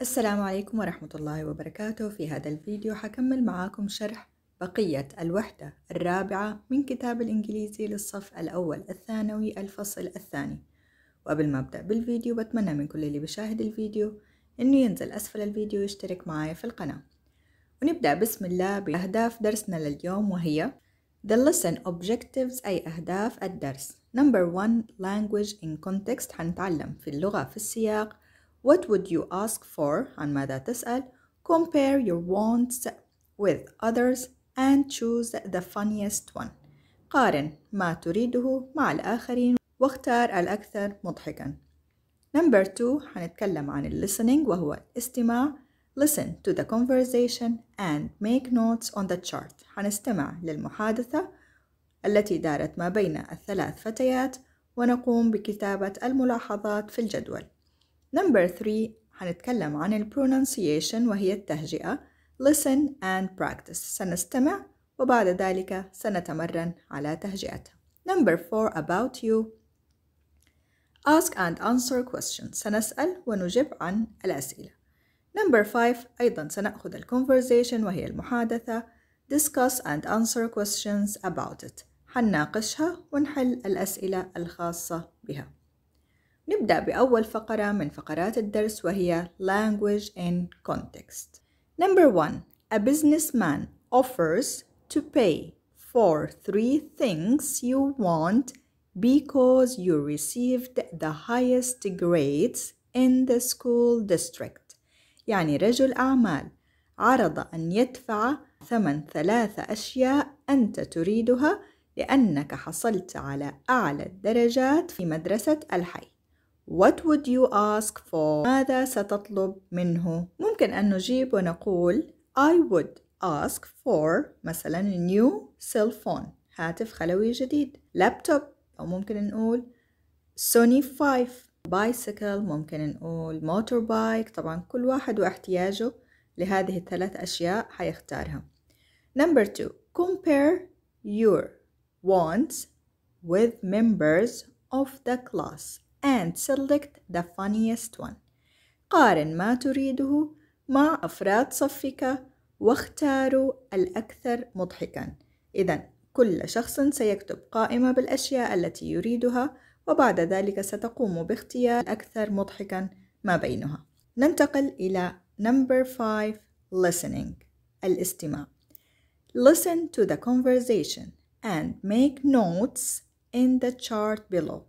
السلام عليكم ورحمة الله وبركاته في هذا الفيديو حكمل معاكم شرح بقية الوحدة الرابعة من كتاب الإنجليزي للصف الأول الثانوي الفصل الثاني وقبل ما أبدأ بالفيديو بتمنى من كل اللي بيشاهد الفيديو إنه ينزل أسفل الفيديو ويشترك معايا في القناة ونبدأ بسم الله بأهداف درسنا لليوم وهي The lesson objectives أي أهداف الدرس Number one Language in context حنتعلم في اللغة في السياق What would you ask for عن ماذا تسأل Compare your wants with others and choose the funniest one قارن ما تريده مع الآخرين واختار الأكثر مضحكا Number two حنتكلم عن listening وهو الاستماع Listen to the conversation and make notes on the chart حنستمع للمحادثة التي دارت ما بين الثلاث فتيات ونقوم بكتابة الملاحظات في الجدول Number three هنتكلم عن ال pronunciation وهي التهجئة listen and practice سنستمع وبعد ذلك سنتمرن على تهجئتها Number four about you ask and answer questions سنسأل ونجب عن الأسئلة Number five أيضا سنأخذ ال conversation وهي المحادثة discuss and answer questions about it حنناقشها ونحل الأسئلة الخاصة بها نبدأ بأول فقرة من فقرات الدرس وهي Language in Context. Number one, a businessman offers to pay for three things you want because you received the highest grades in the school district. يعني رجل أعمال عرض أن يدفع ثمن ثلاثة أشياء أنت تريدها لأنك حصلت على أعلى الدرجات في مدرسة الحي. What would you ask for? ماذا ستطلب منه؟ ممكن أن نجيب ونقول I would ask for مثلا new cell phone هاتف خلوي جديد لابتوب أو ممكن نقول Sony 5 bicycle ممكن نقول motorbike طبعا كل واحد واحتياجه لهذه الثلاث أشياء حيختارها Number two compare your wants with members of the class and select the funniest one قارن ما تريده مع أفراد صفك واختاروا الأكثر مضحكا إذا كل شخص سيكتب قائمة بالأشياء التي يريدها وبعد ذلك ستقوم باختيار الأكثر مضحكا ما بينها ننتقل إلى number five listening الاستماع Listen to the conversation and make notes in the chart below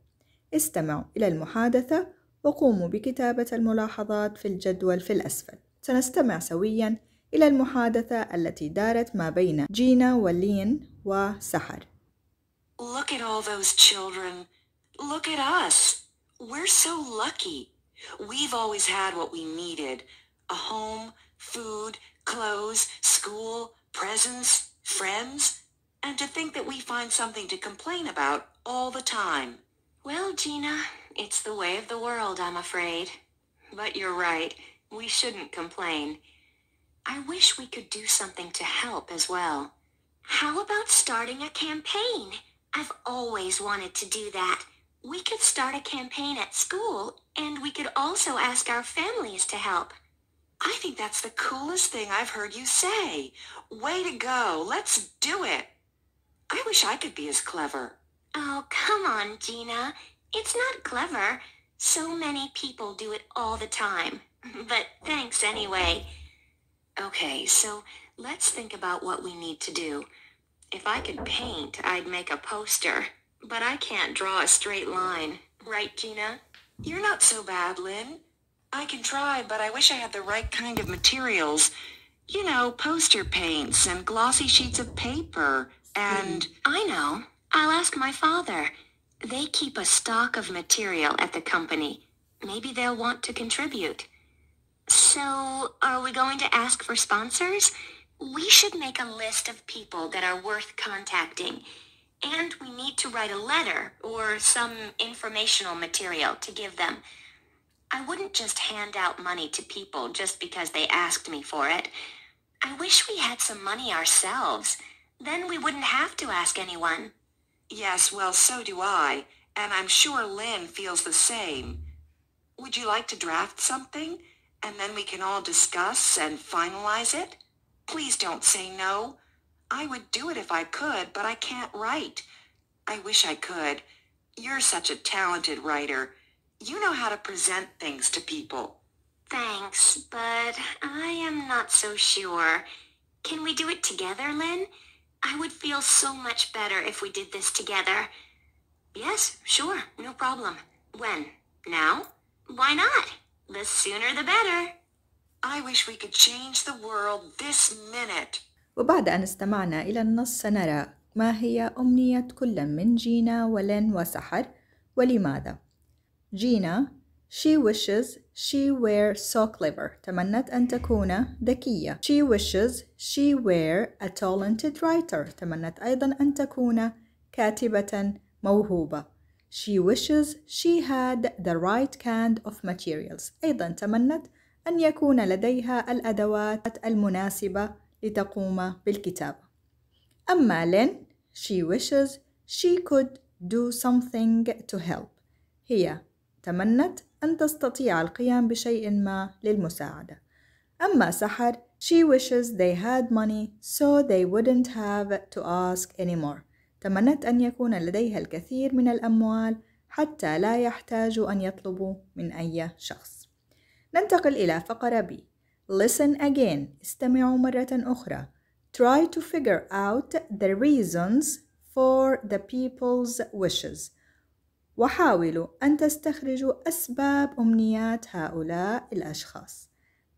استمعوا إلى المحادثة وقوموا بكتابة الملاحظات في الجدول في الأسفل سنستمع سويا إلى المحادثة التي دارت ما بين جينا ولين وسحر Look at all those children. Look at us. We're so lucky. We've always had what we needed. A home, food, clothes, school, presents, friends. And to think that we find something to complain about all the time. Well, Gina, it's the way of the world, I'm afraid. But you're right. We shouldn't complain. I wish we could do something to help as well. How about starting a campaign? I've always wanted to do that. We could start a campaign at school, and we could also ask our families to help. I think that's the coolest thing I've heard you say. Way to go. Let's do it. I wish I could be as clever. Oh, come on, Gina. It's not clever. So many people do it all the time. But thanks anyway. Okay, so let's think about what we need to do. If I could paint, I'd make a poster. But I can't draw a straight line. Right, Gina? You're not so bad, Lynn. I can try, but I wish I had the right kind of materials. You know, poster paints and glossy sheets of paper and... Mm-hmm. I know. I'll ask my father. They keep a stock of material at the company. Maybe they'll want to contribute. So, are we going to ask for sponsors? We should make a list of people that are worth contacting. And we need to write a letter or some informational material to give them. I wouldn't just hand out money to people just because they asked me for it. I wish we had some money ourselves. Then we wouldn't have to ask anyone. Yes, well, so do I, and I'm sure Lynn feels the same. Would you like to draft something, and then we can all discuss and finalize it? Please don't say no. I would do it if I could, but I can't write. I wish I could. You're such a talented writer. You know how to present things to people. Thanks, but I am not so sure. Can we do it together, Lynn? I would feel so much better if we did this together. Yes, sure, no problem. When? Now? Why not? The sooner the better. I wish we could change the world this minute. وبعد أن استمعنا إلى النص سنرى ما هي أمنية كل من جينا ولين وسحر ولماذا؟ جينا she wishes she were so clever. تمنت أن تكون ذكية. She wishes she were a talented writer. تمنت أيضا أن تكون كاتبة موهوبة. She wishes she had the right kind of materials. أيضا تمنت أن يكون لديها الأدوات المناسبة لتقوم بالكتابة. أما لين she wishes she could do something to help. هي تمنت أن تستطيع القيام بشيء ما للمساعدة أما سحر She wishes they had money so they wouldn't have to ask anymore تمنت أن يكون لديها الكثير من الأموال حتى لا يحتاجوا أن يطلبوا من أي شخص ننتقل إلى فقرة B Listen again استمعوا مرة أخرى Try to figure out the reasons for the people's wishes وحاولوا أن تستخرجوا أسباب أمنيات هؤلاء الأشخاص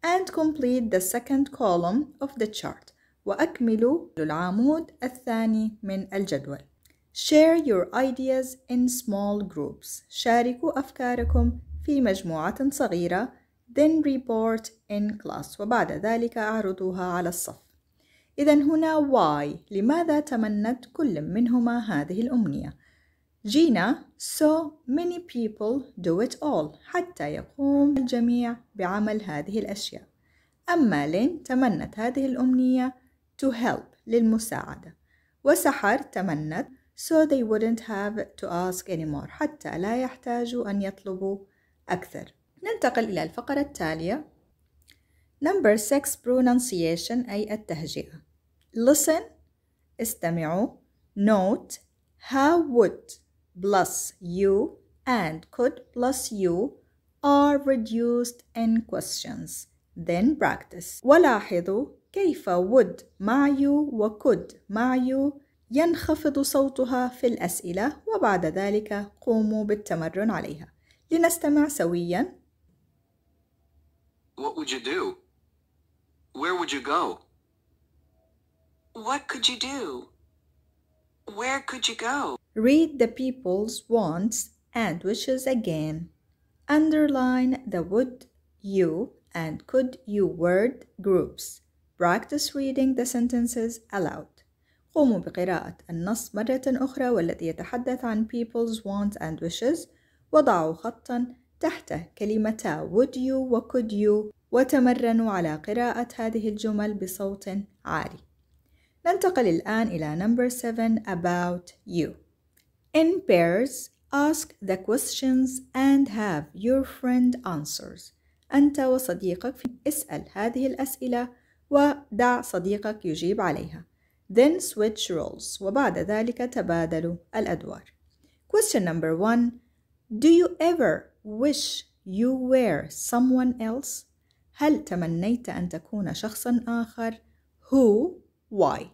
and complete the second column of the chart وأكملوا العمود الثاني من الجدول Share your ideas in small groups شاركوا أفكاركم في مجموعة صغيرة then report in class وبعد ذلك أعرضوها على الصف إذا هنا why لماذا تمنت كل منهما هذه الأمنية؟ جينا so many people do it all حتى يقوم الجميع بعمل هذه الأشياء أما لين تمنت هذه الأمنية to help للمساعدة وسحر تمنت so they wouldn't have to ask anymore حتى لا يحتاجوا أن يطلبوا أكثر ننتقل إلى الفقرة التالية Number 6 pronunciation أي التهجئة Listen استمعوا note how would plus you and could plus you are reduced in questions then practice ولاحظوا كيف would مع you وcould مع you ينخفض صوتها في الأسئلة وبعد ذلك قوموا بالتمرن عليها لنستمع سويا What would you do? Where would you go? What could you do? Where could you go? Read the people's wants and wishes again. Underline the would you and could you word groups. Practice reading the sentences aloud. قوموا بقراءة النص مرة أخرى والذي يتحدث عن people's wants and wishes. وضعوا خطا تحت كلمتا would you و could you وتمرنوا على قراءة هذه الجمل بصوت عالي. ننتقل الآن إلى number 7 about you. In pairs, ask the questions and have your friend answers. أنت وصديقك اسأل هذه الأسئلة ودع صديقك يجيب عليها. Then switch roles وبعد ذلك تبادلوا الأدوار. Question number one. Do you ever wish you were someone else? هل تمنيت أن تكون شخصا آخر؟ Who? Why?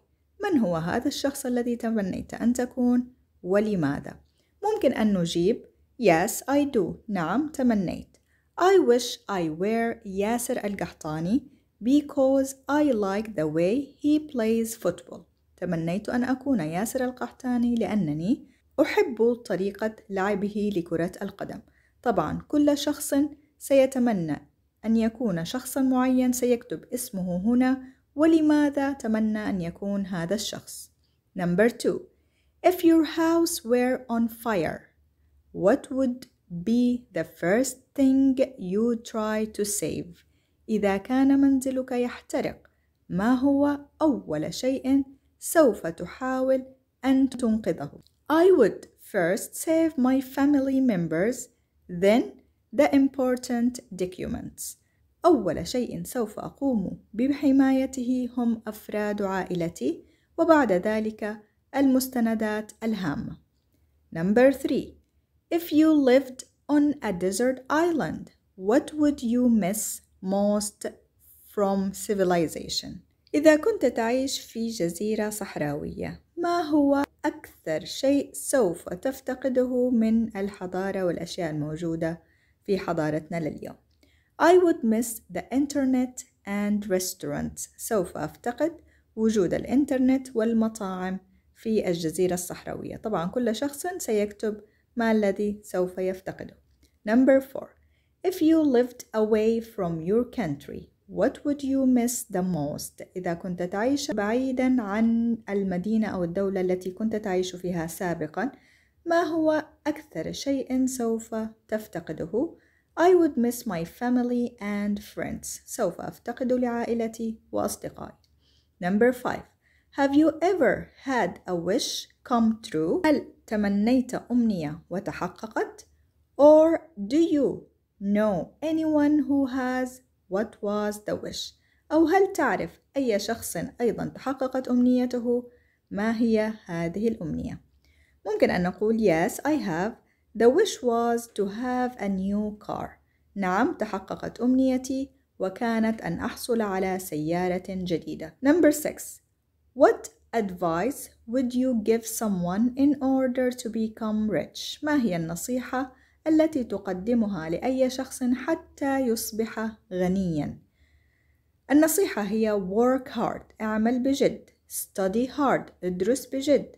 من هو هذا الشخص الذي تمنيت أن تكون؟ ولماذا؟ ممكن أن نجيب Yes, I do. نعم, تمنيت. I wish I were ياسر القحطاني because I like the way he plays football. تمنيت أن أكون ياسر القحطاني لأنني أحب طريقة لعبه لكرة القدم. طبعا كل شخص سيتمنى أن يكون شخصا معين سيكتب اسمه هنا ولماذا تمنى أن يكون هذا الشخص. Number two If your house were on fire, what would be the first thing you try to save? إذا كان منزلك يحترق، ما هو أول شيء سوف تحاول أن تنقذه؟ I would first save my family members, then the important documents. أول شيء سوف أقوم بحمايته هم أفراد عائلتي وبعد ذلك المستندات الهامة Number three If you lived on a desert island what would you miss most from civilization إذا كنت تعيش في جزيرة صحراوية ما هو أكثر شيء سوف تفتقده من الحضارة والأشياء الموجودة في حضارتنا لليوم I would miss the internet and restaurants سوف أفتقد وجود الإنترنت والمطاعم في الجزيرة الصحراوية طبعا كل شخص سيكتب ما الذي سوف يفتقده Number 4 If you lived away from your country What would you miss the most? إذا كنت تعيش بعيدا عن المدينة أو الدولة التي كنت تعيش فيها سابقا ما هو أكثر شيء سوف تفتقده؟ I would miss my family and friends سوف أفتقد لعائلتي وأصدقائي Number five. Have you ever had a wish come true? هل تمنيت أمنية وتحققت? Or do you know anyone who has what was the wish? أو هل تعرف أي شخص أيضا تحققت أمنيته؟ ما هي هذه الأمنية؟ ممكن أن نقول Yes, I have. The wish was to have a new car. نعم تحققت أمنيتي وكانت أن أحصل على سيارة جديدة. Number 6 What advice would you give someone in order to become rich? ما هي النصيحة التي تقدمها لأي شخص حتى يصبح غنيا؟ النصيحة هي work hard اعمل بجد study hard ادرس بجد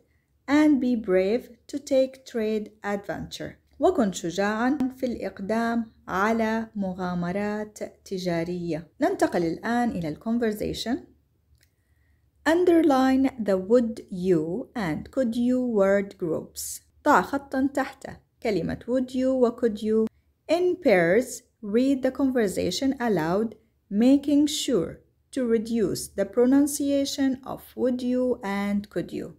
and be brave to take trade adventure وكن شجاعا في الإقدام على مغامرات تجارية ننتقل الآن إلى الconversation Underline the would you and could you word groups. ضع خطا تحته كلمة would you و could you. In pairs, read the conversation aloud, making sure to reduce the pronunciation of would you and could you.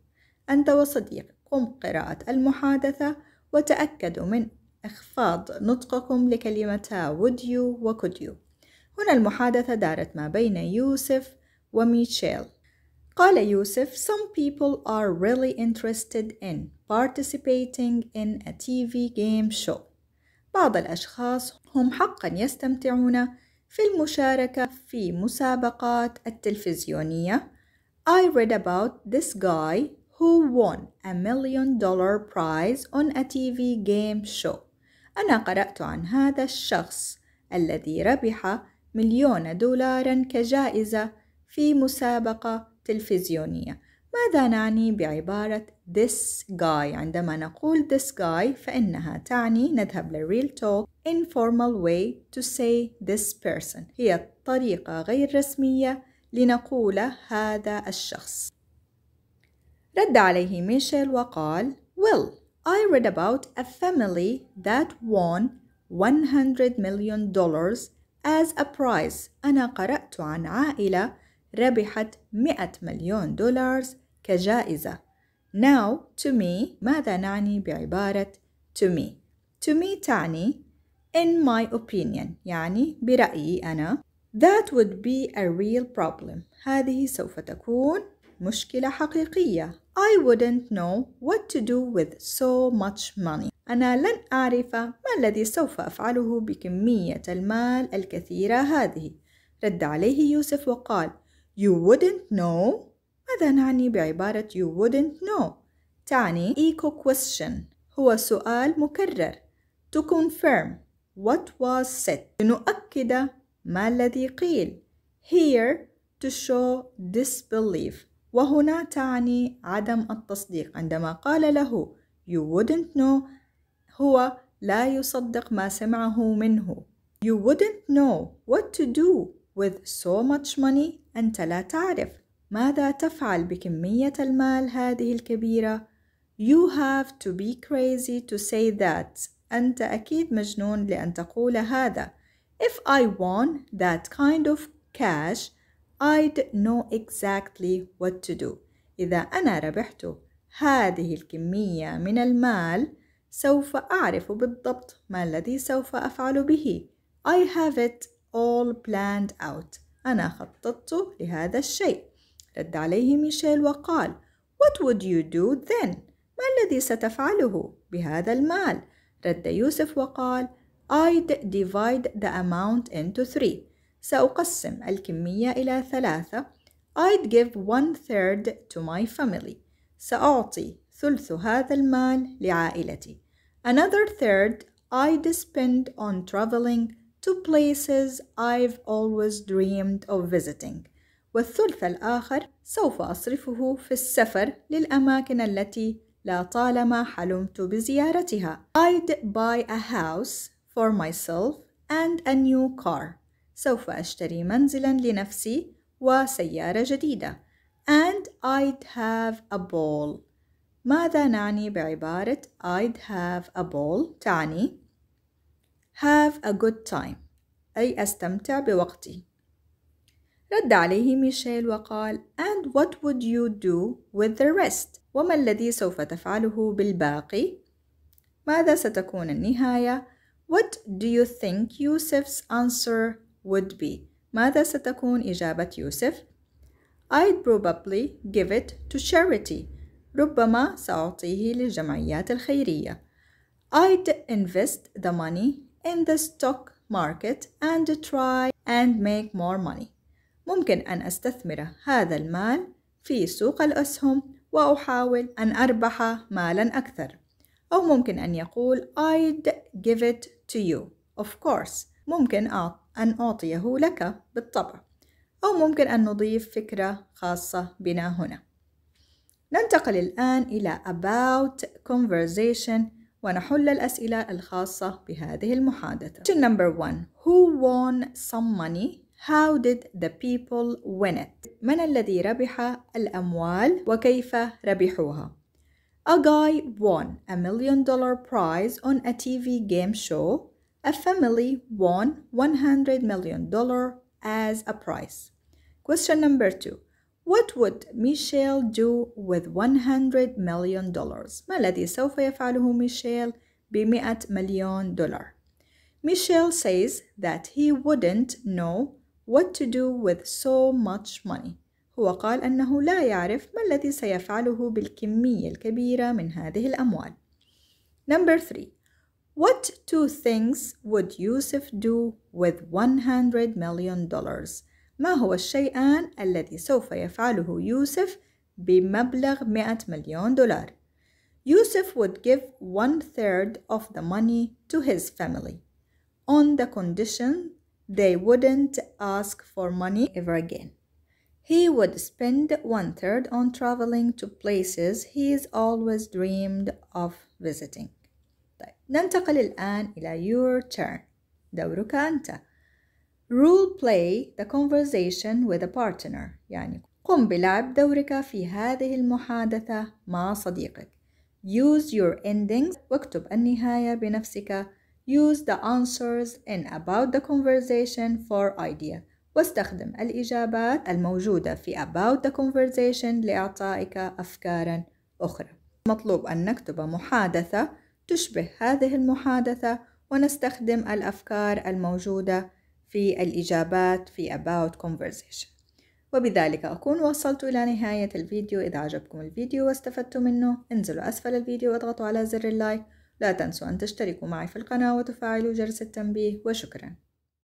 أنت وصديق قم قراءة المحادثة وتأكدوا من إخفاض نطقكم لكلمتا would you و could you. هنا المحادثة دارت ما بين يوسف وميشيل قال يوسف Some people are really interested in participating in a TV game show بعض الأشخاص هم حقا يستمتعون في المشاركة في مسابقات التلفزيونية I read about this guy who won a million dollar prize on a TV game show أنا قرأت عن هذا الشخص الذي ربح مليون دولارا كجائزة في مسابقة تلفزيونية ماذا نعني بعبارة this guy عندما نقول this guy فإنها تعني نذهب للريل talk informal way to say this person هي طريقة غير رسمية لنقول هذا الشخص رد عليه ميشيل وقال Well, I read about a family that won 100 million dollars as a prize أنا قرأت عن عائلة ربحت 100 مليون دولار كجائزة. Now to me ماذا نعني بعبارة to me؟ To me تعني in my opinion يعني برأيي أنا. That would be a real problem. هذه سوف تكون مشكلة حقيقية. I wouldn't know what to do with so much money. أنا لن أعرف ما الذي سوف أفعله بكمية المال الكثيرة هذه. رد عليه يوسف وقال: You wouldn't know ماذا نعني بعبارة you wouldn't know؟ تعني echo question هو سؤال مكرر to confirm what was said لنؤكد ما الذي قيل here to show disbelief وهنا تعني عدم التصديق عندما قال له you wouldn't know هو لا يصدق ما سمعه منه you wouldn't know what to do with so much money أنت لا تعرف ماذا تفعل بكمية المال هذه الكبيرة You have to be crazy to say that أنت أكيد مجنون لأن تقول هذا If I won that kind of cash I'd know exactly what to do إذا أنا ربحت هذه الكمية من المال سوف أعرف بالضبط ما الذي سوف أفعل به I have it all planned out أنا خططت لهذا الشيء رد عليه ميشيل وقال What would you do then? ما الذي ستفعله بهذا المال؟ رد يوسف وقال I'd divide the amount into three سأقسم الكمية إلى ثلاثة I'd give one third to my family سأعطي ثلث هذا المال لعائلتي Another third I'd spend on traveling to places I've always dreamed of visiting والثلث الآخر سوف أصرفه في السفر للأماكن التي لا طالما حلمت بزيارتها I'd buy a house for myself and a new car سوف أشتري منزلا لنفسي وسيارة جديدة and I'd have a ball ماذا نعني بعبارة I'd have a ball تعني have a good time أي أستمتع بوقتي رد عليه ميشيل وقال and what would you do with the rest وما الذي سوف تفعله بالباقي ماذا ستكون النهاية what do you think Yusuf's answer would be ماذا ستكون إجابة يوسف I'd probably give it to charity. ربما سأعطيه للجمعيات الخيرية. I'd invest the money in the stock market and try and make more money ممكن أن أستثمر هذا المال في سوق الأسهم وأحاول أن أربح مالا أكثر أو ممكن أن يقول I'd give it to you of course ممكن أن أعطيه لك بالطبع أو ممكن أن نضيف فكرة خاصة بنا هنا ننتقل الآن إلى about conversation ونحل الأسئلة الخاصة بهذه المحادثة. Question number one Who won some money? How did the people win it? من الذي ربح الأموال وكيف ربحوها؟ A guy won a million dollar prize on a TV game show. A family won 100 million dollar as a prize. Question number two. What would Michelle do with 100 million dollars؟ ما الذي سوف يفعله ميشيل بمئة مليون دولار؟ Michelle says that he wouldn't know what to do with so much money. هو قال أنه لا يعرف ما الذي سيفعله بالكمية الكبيرة من هذه الأموال. Number three. What two things would Yusuf do with 100 million dollars؟ ما هو الشيئان الذي سوف يفعله يوسف بمبلغ 100 مليون دولار؟ يوسف would give one third of the money to his family on the condition they wouldn't ask for money ever again. He would spend one third on traveling to places he's always dreamed of visiting. طيب ننتقل الآن إلى your turn دورك أنت role play the conversation with a partner يعني قم بلعب دورك في هذه المحادثة مع صديقك use your endings واكتب النهاية بنفسك use the answers in about the conversation for idea واستخدم الإجابات الموجودة في about the conversation لإعطائك أفكارا أخرى مطلوب أن نكتب محادثة تشبه هذه المحادثة ونستخدم الأفكار الموجودة في الإجابات في about conversation وبذلك أكون وصلت إلى نهاية الفيديو إذا عجبكم الفيديو واستفدتم منه انزلوا أسفل الفيديو واضغطوا على زر اللايك لا تنسوا أن تشتركوا معي في القناة وتفعلوا جرس التنبيه وشكراً